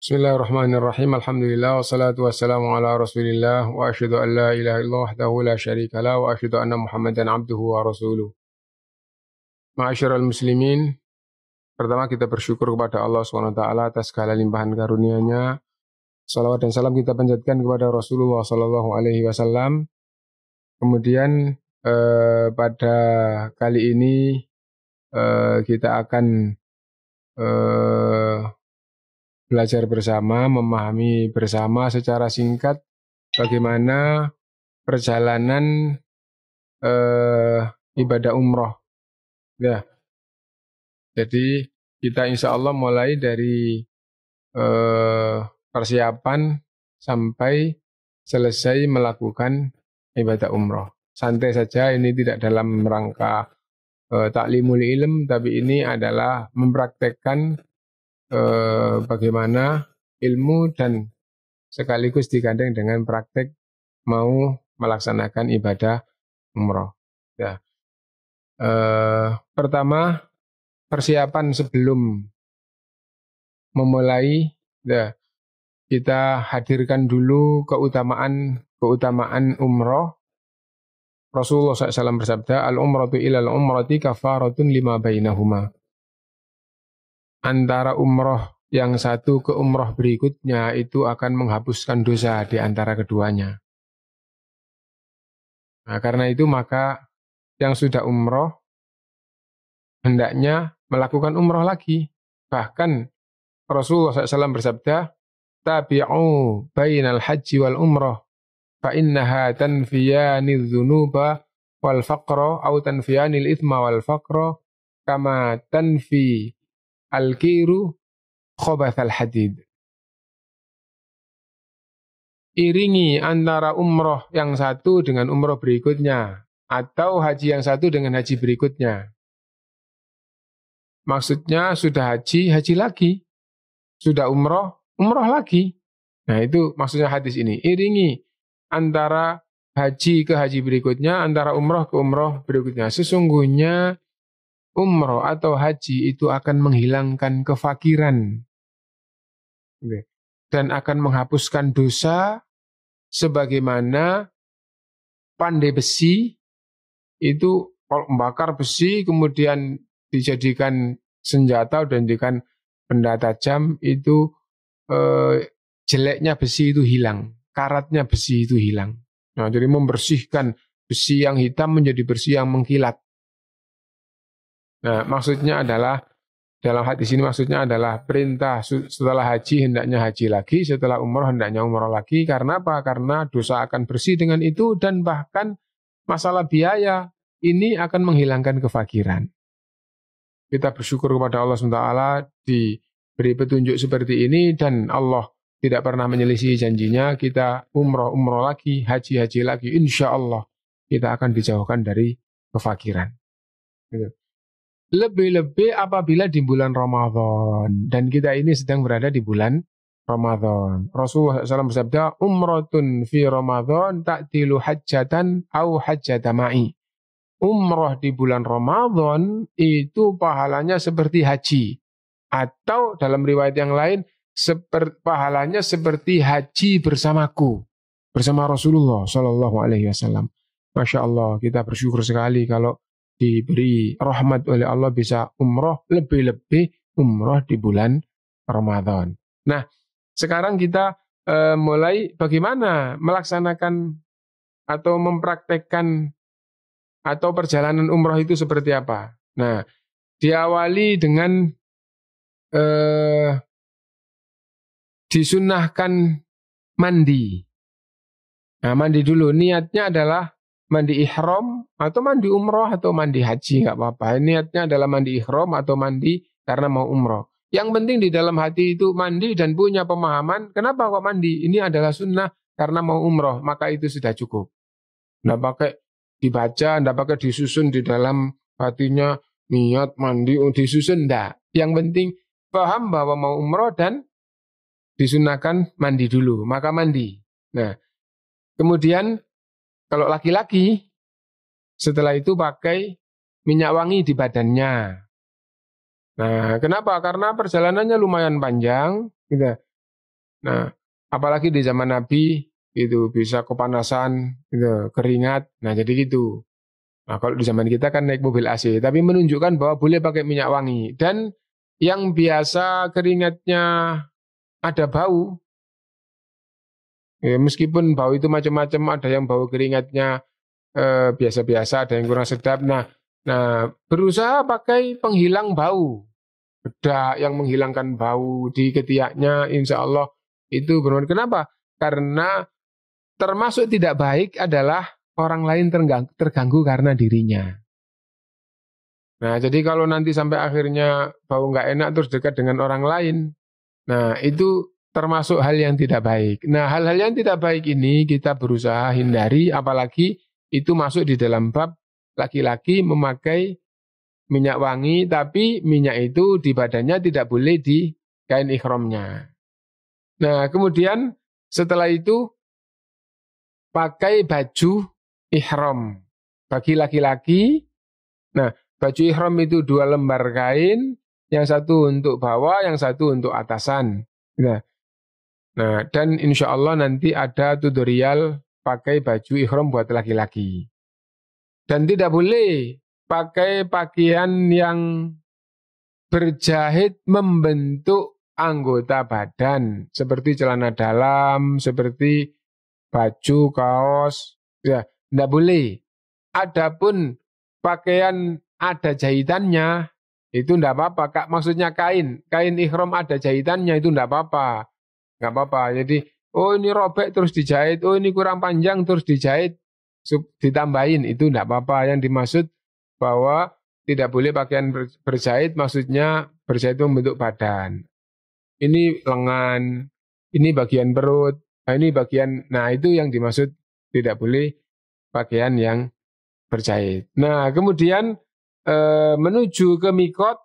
Bismillahirrahmanirrahim. Alhamdulillah wassalatu wassalamu ala Rasulillah wa asyhadu an la ilaha illallah wahdahu la syarika la wa asyhadu anna Muhammadan abduhu wa rasuluh. Ma'asyiral muslimin, pertama kita bersyukur kepada Allah SWT atas segala limpahan karunia-Nya. Salawat dan salam kita panjatkan kepada Rasulullah sallallahu alaihi wasallam. Kemudian eh, pada kali ini eh, kita akan eh, belajar bersama, memahami bersama secara singkat bagaimana perjalanan eh, ibadah umroh. Ya. Jadi kita insya Allah mulai dari eh, persiapan sampai selesai melakukan ibadah umroh. Santai saja, ini tidak dalam rangka eh, taklimul ilm, tapi ini adalah mempraktekkan eh, bagaimana ilmu dan sekaligus digandeng dengan praktek mau melaksanakan ibadah umroh. Ya. Eh, pertama persiapan sebelum memulai, ya, kita hadirkan dulu keutamaan keutamaan umroh. Rasulullah SAW bersabda, al umratu ilal umrati kafaratun lima bainahuma antara umroh yang satu ke umroh berikutnya itu akan menghapuskan dosa di antara keduanya. Nah, karena itu maka yang sudah umroh hendaknya melakukan umroh lagi. Bahkan Rasulullah SAW bersabda, Tabi'u bainal haji wal umroh, fa'innaha tanfiyani dhunuba wal faqra, au tanfiyani ithma wal faqra, kama tanfi Al-kiru al hadid. Iringi antara umroh yang satu dengan umroh berikutnya. Atau haji yang satu dengan haji berikutnya. Maksudnya sudah haji, haji lagi. Sudah umroh, umroh lagi. Nah itu maksudnya hadis ini. Iringi antara haji ke haji berikutnya, antara umroh ke umroh berikutnya. Sesungguhnya umroh atau haji itu akan menghilangkan kefakiran dan akan menghapuskan dosa sebagaimana pandai besi itu kalau membakar besi kemudian dijadikan senjata dan dijadikan benda tajam itu eh, jeleknya besi itu hilang, karatnya besi itu hilang. Nah, jadi membersihkan besi yang hitam menjadi bersih yang mengkilat. Nah, maksudnya adalah dalam hadis ini maksudnya adalah perintah setelah haji hendaknya haji lagi, setelah umroh hendaknya umroh lagi. Karena apa? Karena dosa akan bersih dengan itu dan bahkan masalah biaya ini akan menghilangkan kefakiran. Kita bersyukur kepada Allah SWT diberi petunjuk seperti ini dan Allah tidak pernah menyelisih janjinya. Kita umroh-umroh lagi, haji-haji lagi. Insya Allah kita akan dijauhkan dari kefakiran. Gitu. Lebih-lebih apabila di bulan Ramadan dan kita ini sedang berada di bulan Ramadan. Rasulullah SAW bersabda, Umratun fi Ramadan ta'tilu hajatan au hajatamai. Umroh di bulan Ramadan itu pahalanya seperti haji. Atau dalam riwayat yang lain, seper, pahalanya seperti haji bersamaku. Bersama Rasulullah SAW. Masya Allah, kita bersyukur sekali kalau diberi rahmat oleh Allah bisa umroh, lebih-lebih umroh di bulan Ramadan. Nah, sekarang kita e, mulai bagaimana melaksanakan atau mempraktekkan atau perjalanan umroh itu seperti apa. Nah, diawali dengan e, eh, disunahkan mandi. Nah, mandi dulu. Niatnya adalah mandi ihram atau mandi umroh atau mandi haji nggak apa-apa. Niatnya adalah mandi ihram atau mandi karena mau umroh. Yang penting di dalam hati itu mandi dan punya pemahaman kenapa kok mandi. Ini adalah sunnah karena mau umroh maka itu sudah cukup. Nggak pakai dibaca, nggak pakai disusun di dalam hatinya niat mandi oh, disusun ndak. Yang penting paham bahwa mau umroh dan disunahkan mandi dulu maka mandi. Nah kemudian kalau laki-laki, setelah itu pakai minyak wangi di badannya. Nah, kenapa? Karena perjalanannya lumayan panjang, gitu. Nah, apalagi di zaman Nabi itu bisa kepanasan, gitu, keringat. Nah, jadi gitu. Nah, kalau di zaman kita kan naik mobil AC, tapi menunjukkan bahwa boleh pakai minyak wangi. Dan yang biasa keringatnya ada bau, Ya, meskipun bau itu macam-macam, ada yang bau keringatnya eh, biasa-biasa, eh, ada yang kurang sedap. Nah, nah berusaha pakai penghilang bau, bedak yang menghilangkan bau di ketiaknya, insya Allah itu benar. Kenapa? Karena termasuk tidak baik adalah orang lain terganggu, terganggu karena dirinya. Nah, jadi kalau nanti sampai akhirnya bau nggak enak terus dekat dengan orang lain, nah itu termasuk hal yang tidak baik. Nah, hal-hal yang tidak baik ini kita berusaha hindari, apalagi itu masuk di dalam bab laki-laki memakai minyak wangi, tapi minyak itu di badannya tidak boleh di kain ikhramnya. Nah, kemudian setelah itu pakai baju ihram bagi laki-laki. Nah, baju ihram itu dua lembar kain, yang satu untuk bawah, yang satu untuk atasan. Nah, Nah, dan insya Allah nanti ada tutorial pakai baju ikhrom buat laki-laki. Dan tidak boleh pakai pakaian yang berjahit membentuk anggota badan. Seperti celana dalam, seperti baju, kaos. Ya, tidak boleh. Adapun pakaian ada jahitannya, itu tidak apa-apa. maksudnya kain. Kain ikhrom ada jahitannya, itu tidak apa-apa nggak apa-apa. Jadi oh ini robek terus dijahit, oh ini kurang panjang terus dijahit, ditambahin itu nggak apa-apa. Yang dimaksud bahwa tidak boleh pakaian berjahit, maksudnya berjahit itu membentuk badan. Ini lengan, ini bagian perut, nah ini bagian, nah itu yang dimaksud tidak boleh pakaian yang berjahit. Nah kemudian e, menuju ke Mikot,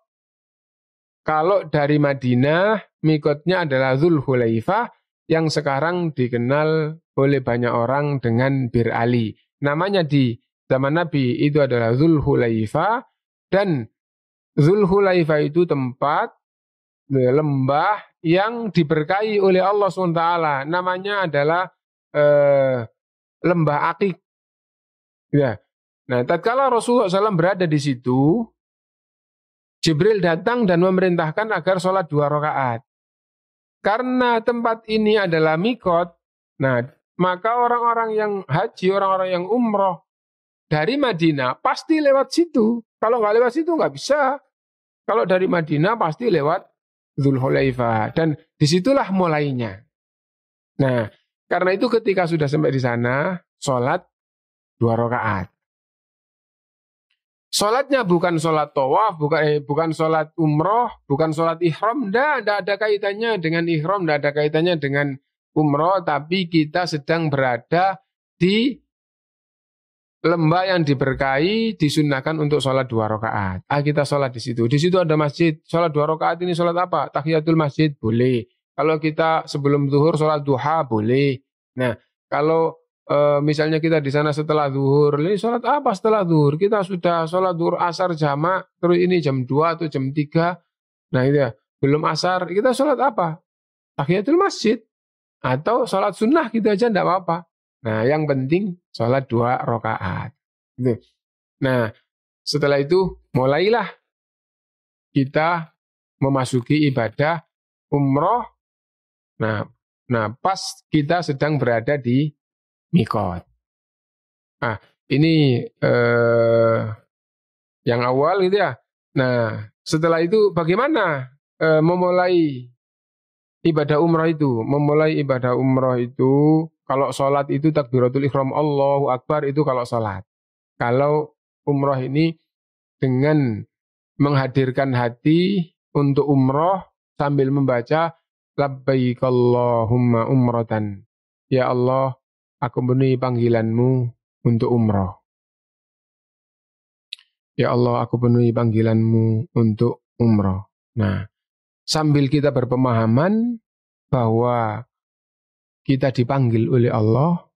kalau dari Madinah mikotnya adalah Zul Hulaifah yang sekarang dikenal oleh banyak orang dengan Bir Ali. Namanya di zaman Nabi itu adalah Zul Hulaifah dan Zul Hulaifah itu tempat e, lembah yang diberkahi oleh Allah SWT. Namanya adalah eh, lembah akik. Ya. Nah, tatkala Rasulullah SAW berada di situ, Jibril datang dan memerintahkan agar sholat dua rakaat. Karena tempat ini adalah mikot, nah maka orang-orang yang haji, orang-orang yang umroh dari Madinah pasti lewat situ. Kalau nggak lewat situ nggak bisa. Kalau dari Madinah pasti lewat Zulhulaifah. Dan disitulah mulainya. Nah, karena itu ketika sudah sampai di sana, sholat dua rakaat. Sholatnya bukan sholat tawaf, bukan, eh, bukan sholat umroh, bukan sholat ihram. Tidak ada kaitannya dengan ihram, tidak ada kaitannya dengan umroh. Tapi kita sedang berada di lembah yang diberkahi, disunahkan untuk sholat dua rakaat. Ah, kita sholat di situ. Di situ ada masjid. Sholat dua rakaat ini sholat apa? Tahiyatul masjid, boleh. Kalau kita sebelum zuhur sholat duha, boleh. Nah, kalau e, misalnya kita di sana setelah zuhur, ini sholat apa setelah zuhur? Kita sudah sholat zuhur asar jamak, terus ini jam 2 atau jam 3, nah itu ya, belum asar, kita sholat apa? Tahiyatul masjid, atau sholat sunnah kita gitu aja enggak apa-apa. Nah yang penting sholat dua rokaat. Gitu. Nah setelah itu mulailah kita memasuki ibadah umroh. Nah, nah pas kita sedang berada di mikot. Ah, ini eh, yang awal gitu ya. Nah, setelah itu bagaimana eh, memulai ibadah umroh itu? Memulai ibadah umroh itu kalau sholat itu takbiratul ikhram Allahu Akbar itu kalau sholat. Kalau umroh ini dengan menghadirkan hati untuk umroh sambil membaca labbaikallahumma Allahumma umratan. Ya Allah, aku memenuhi panggilanmu untuk umroh. Ya Allah, aku penuhi panggilanmu untuk umroh. Nah, sambil kita berpemahaman bahwa kita dipanggil oleh Allah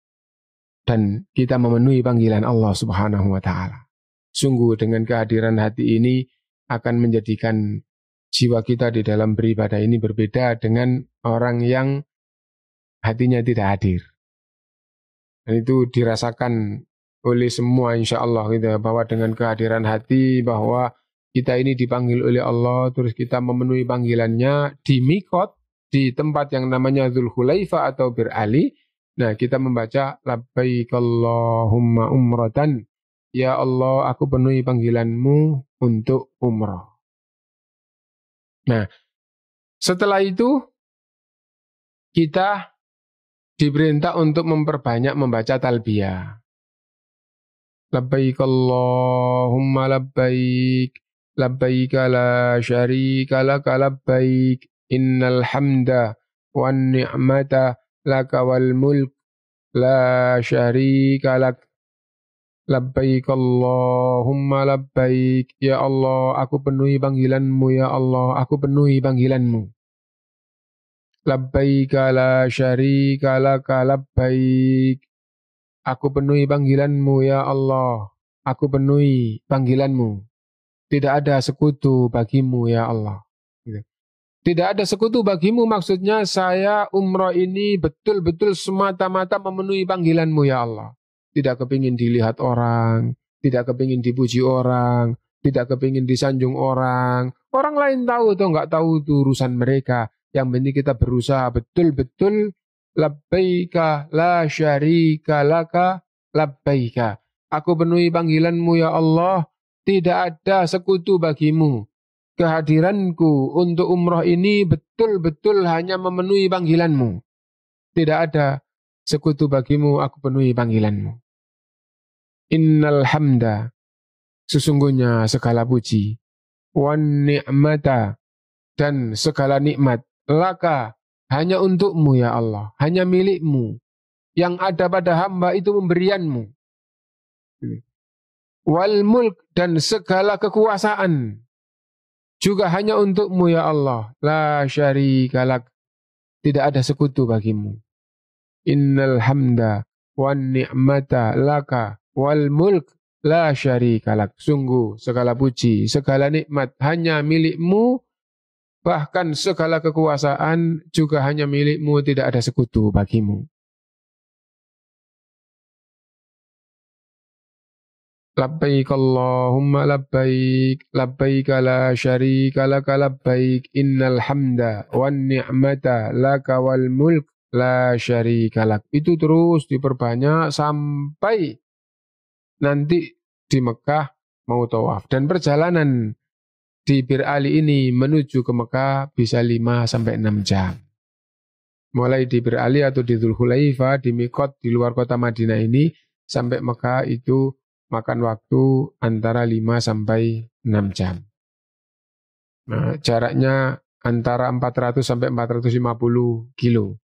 dan kita memenuhi panggilan Allah Subhanahu wa taala. Sungguh dengan kehadiran hati ini akan menjadikan jiwa kita di dalam beribadah ini berbeda dengan orang yang hatinya tidak hadir. Dan itu dirasakan oleh semua insya Allah gitu ya, bahwa dengan kehadiran hati bahwa kita ini dipanggil oleh Allah terus kita memenuhi panggilannya di mikot di tempat yang namanya Hulaifa atau Bir Ali nah kita membaca labbaikallahumma umratan ya Allah aku penuhi panggilanmu untuk umrah nah setelah itu kita diperintah untuk memperbanyak membaca talbiyah. Labbaik Allahumma labbaik labbaik la syarika laka labbaik innal hamda wan ni'mata laka wal mulk la syarika lak labbaik Allahumma labbaik ya Allah aku penuhi panggilanmu ya Allah aku penuhi panggilanmu labbaika la syarika laka labbaik. Aku penuhi panggilanmu ya Allah. Aku penuhi panggilanmu. Tidak ada sekutu bagimu ya Allah. Gitu. Tidak ada sekutu bagimu maksudnya saya umroh ini betul-betul semata-mata memenuhi panggilanmu ya Allah. Tidak kepingin dilihat orang, tidak kepingin dipuji orang, tidak kepingin disanjung orang. Orang lain tahu atau nggak tahu itu urusan mereka. Yang penting kita berusaha betul-betul labbaika la syarika laka labbaika. Aku penuhi panggilanmu ya Allah, tidak ada sekutu bagimu. Kehadiranku untuk umroh ini betul-betul hanya memenuhi panggilanmu. Tidak ada sekutu bagimu, aku penuhi panggilanmu. Innal hamda, sesungguhnya segala puji, wan ni'mata, dan segala nikmat, Laka, hanya untukmu ya Allah, hanya milikmu. Yang ada pada hamba itu pemberianmu. Wal mulk dan segala kekuasaan. Juga hanya untukmu ya Allah. La syarikalak Tidak ada sekutu bagimu. Innal hamda wan ni'mata laka wal mulk la syarikalak Sungguh segala puji, segala nikmat hanya milikmu Bahkan segala kekuasaan juga hanya milikmu, tidak ada sekutu bagimu. Labbaik labbaik labbaik labbaik Allahumma la mulk ลับไปกัลลอฮุมะลับไปลับไปกะลาชารีกะละกะลับไปอินนัลฮัมดะวันนิมะตะละกะวัลมุลกละชารีกะลัก itu terus diperbanyak sampai nanti di Mekah mau tawaf dan perjalanan di Bir Ali ini menuju ke Mekah bisa 5 sampai 6 jam. Mulai di Bir Ali atau di Dhul di Mikot, di luar kota Madinah ini, sampai Mekah itu makan waktu antara 5 sampai 6 jam. Nah, jaraknya antara 400 sampai 450 kilo.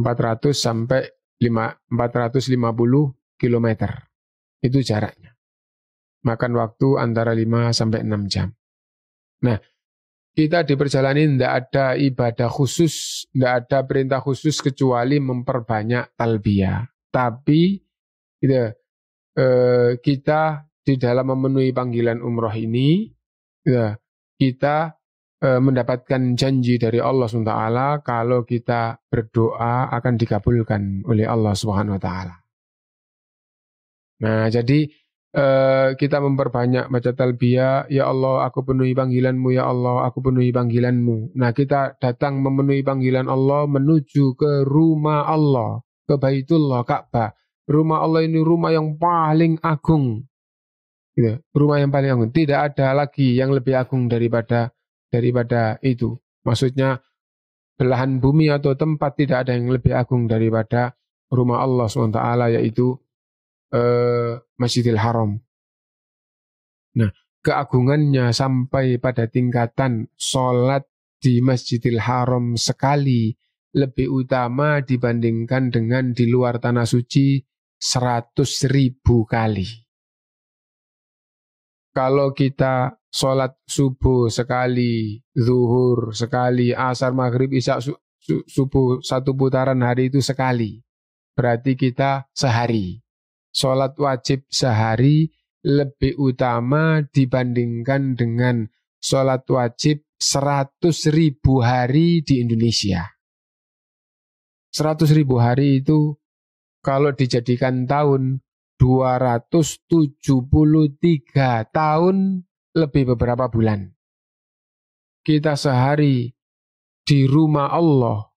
400 sampai 5, 450 kilometer. Itu jaraknya makan waktu antara 5 sampai 6 jam. Nah, kita di perjalanan ini tidak ada ibadah khusus, tidak ada perintah khusus kecuali memperbanyak talbiyah. Tapi gitu, eh, kita di dalam memenuhi panggilan umroh ini, gitu, kita eh, mendapatkan janji dari Allah SWT kalau kita berdoa akan dikabulkan oleh Allah Subhanahu Wa Taala. Nah, jadi Eh, kita memperbanyak baca talbiyah, ya Allah aku penuhi panggilanmu, ya Allah aku penuhi panggilanmu. Nah kita datang memenuhi panggilan Allah menuju ke rumah Allah, ke Baitullah, Ka'bah. Rumah Allah ini rumah yang paling agung. Gitu. Rumah yang paling agung. Tidak ada lagi yang lebih agung daripada daripada itu. Maksudnya belahan bumi atau tempat tidak ada yang lebih agung daripada rumah Allah SWT yaitu Eh, Masjidil Haram. Nah, keagungannya sampai pada tingkatan sholat di Masjidil Haram sekali lebih utama dibandingkan dengan di luar tanah suci seratus ribu kali. Kalau kita sholat subuh sekali, zuhur sekali, asar maghrib, isya su, su, subuh satu putaran hari itu sekali. Berarti kita sehari sholat wajib sehari lebih utama dibandingkan dengan sholat wajib 100 ribu hari di Indonesia. 100 ribu hari itu kalau dijadikan tahun 273 tahun lebih beberapa bulan. Kita sehari di rumah Allah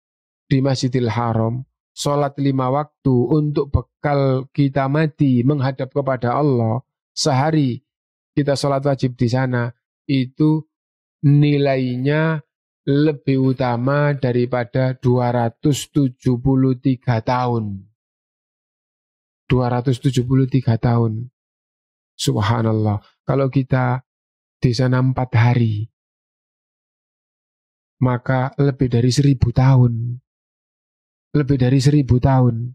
di Masjidil Haram sholat lima waktu untuk bekal kita mati menghadap kepada Allah, sehari kita sholat wajib di sana, itu nilainya lebih utama daripada 273 tahun. 273 tahun. Subhanallah. Kalau kita di sana empat hari, maka lebih dari seribu tahun lebih dari seribu tahun.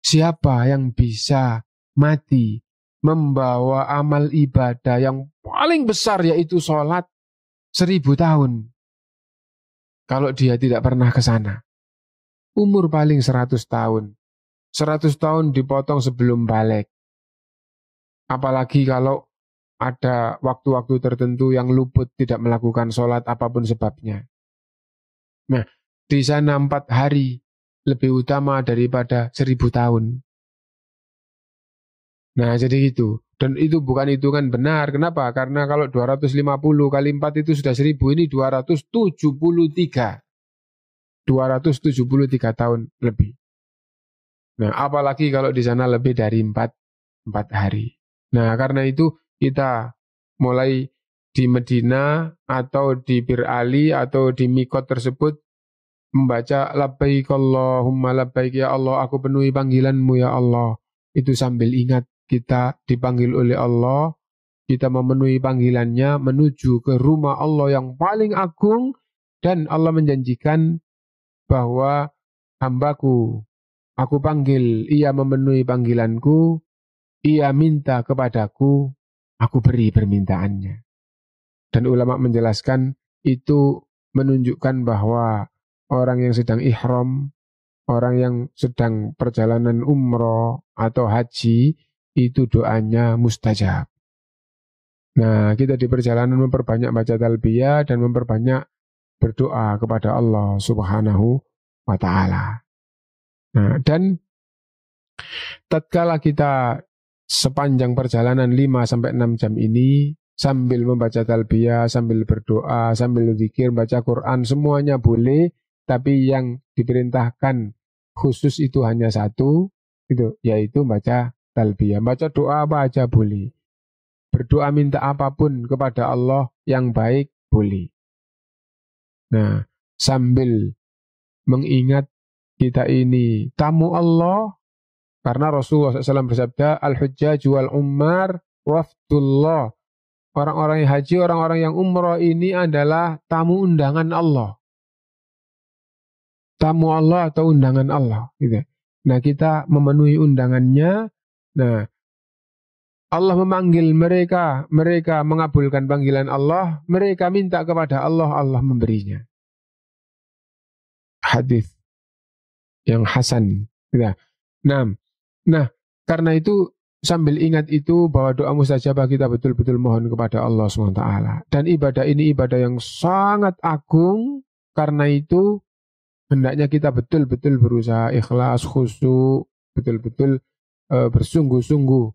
Siapa yang bisa mati membawa amal ibadah yang paling besar yaitu sholat seribu tahun. Kalau dia tidak pernah ke sana. Umur paling seratus tahun. Seratus tahun dipotong sebelum balik. Apalagi kalau ada waktu-waktu tertentu yang luput tidak melakukan sholat apapun sebabnya. Nah, di sana empat hari lebih utama daripada seribu tahun. Nah, jadi itu Dan itu bukan hitungan benar. Kenapa? Karena kalau 250 kali 4 itu sudah seribu ini 273. 273 tahun lebih. Nah, apalagi kalau di sana lebih dari 4, 4 hari. Nah, karena itu kita mulai di Medina atau di Bir Ali atau di Mikot tersebut membaca labbaik Allahumma labbaik ya Allah aku penuhi panggilanmu ya Allah itu sambil ingat kita dipanggil oleh Allah kita memenuhi panggilannya menuju ke rumah Allah yang paling agung dan Allah menjanjikan bahwa hambaku aku panggil ia memenuhi panggilanku ia minta kepadaku aku beri permintaannya dan ulama menjelaskan itu menunjukkan bahwa orang yang sedang ihram, orang yang sedang perjalanan umroh atau haji, itu doanya mustajab. Nah, kita di perjalanan memperbanyak baca talbiyah dan memperbanyak berdoa kepada Allah Subhanahu wa taala. Nah, dan tatkala kita sepanjang perjalanan 5 sampai 6 jam ini sambil membaca talbiyah, sambil berdoa, sambil zikir, baca Quran, semuanya boleh tapi yang diperintahkan khusus itu hanya satu, itu yaitu baca talbiyah. Baca doa apa aja boleh. Berdoa minta apapun kepada Allah yang baik boleh. Nah, sambil mengingat kita ini tamu Allah, karena Rasulullah SAW bersabda, Al-Hujjaj wal-Ummar wafdullah. Orang-orang yang haji, orang-orang yang umroh ini adalah tamu undangan Allah tamu Allah atau undangan Allah gitu. Ya. Nah, kita memenuhi undangannya. Nah, Allah memanggil mereka, mereka mengabulkan panggilan Allah, mereka minta kepada Allah, Allah memberinya. Hadis yang hasan. Gitu. Ya. Nah, nah, karena itu sambil ingat itu bahwa doa mustajabah kita betul-betul mohon kepada Allah SWT. Dan ibadah ini ibadah yang sangat agung, karena itu hendaknya kita betul-betul berusaha ikhlas, khusyuk, betul-betul e, bersungguh-sungguh.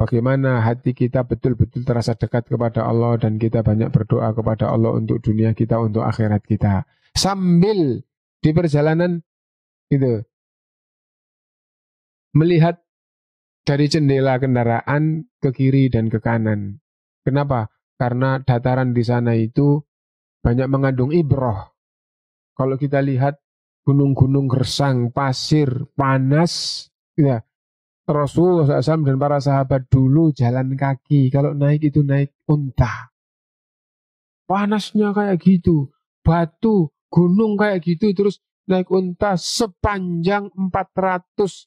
Bagaimana hati kita betul-betul terasa dekat kepada Allah dan kita banyak berdoa kepada Allah untuk dunia kita, untuk akhirat kita. Sambil di perjalanan itu melihat dari jendela kendaraan ke kiri dan ke kanan. Kenapa? Karena dataran di sana itu banyak mengandung ibroh, kalau kita lihat gunung-gunung gersang, pasir, panas, ya Rasulullah SAW dan para sahabat dulu jalan kaki. Kalau naik itu naik unta. Panasnya kayak gitu. Batu, gunung kayak gitu. Terus naik unta sepanjang 450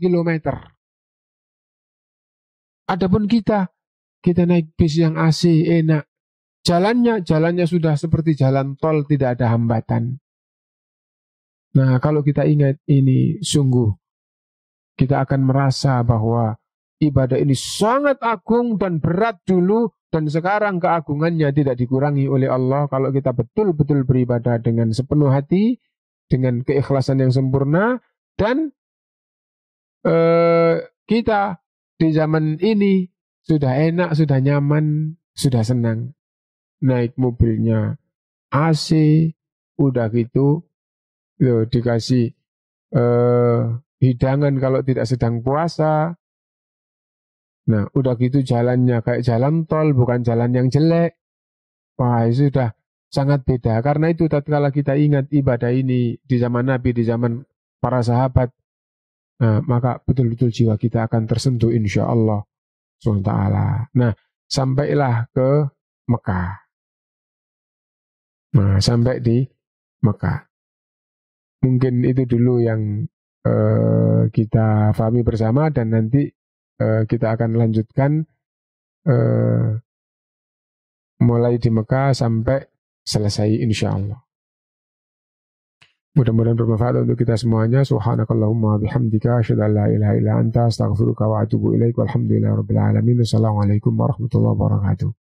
km. Adapun kita, kita naik bis yang AC enak. Jalannya, jalannya sudah seperti jalan tol, tidak ada hambatan. Nah, kalau kita ingat ini sungguh, kita akan merasa bahwa ibadah ini sangat agung dan berat dulu, dan sekarang keagungannya tidak dikurangi oleh Allah kalau kita betul-betul beribadah dengan sepenuh hati, dengan keikhlasan yang sempurna, dan eh, kita di zaman ini sudah enak, sudah nyaman, sudah senang naik mobilnya AC, udah gitu loh dikasih eh, hidangan kalau tidak sedang puasa. Nah, udah gitu jalannya kayak jalan tol, bukan jalan yang jelek. Wah, itu sudah sangat beda. Karena itu tatkala kita ingat ibadah ini di zaman Nabi, di zaman para sahabat, nah, maka betul-betul jiwa kita akan tersentuh insya Allah Allah Nah, sampailah ke Mekah. Nah, sampai di Mekah. Mungkin itu dulu yang eh, kita pahami bersama dan nanti eh, kita akan lanjutkan eh, mulai di Mekah sampai selesai insya Allah. Mudah-mudahan bermanfaat untuk kita semuanya. Subhanakallahumma bihamdika asyhadu an la ilaha illa anta astaghfiruka wa atubu ilaik. Walhamdulillahirabbil alamin. Wassalamualaikum warahmatullahi wabarakatuh.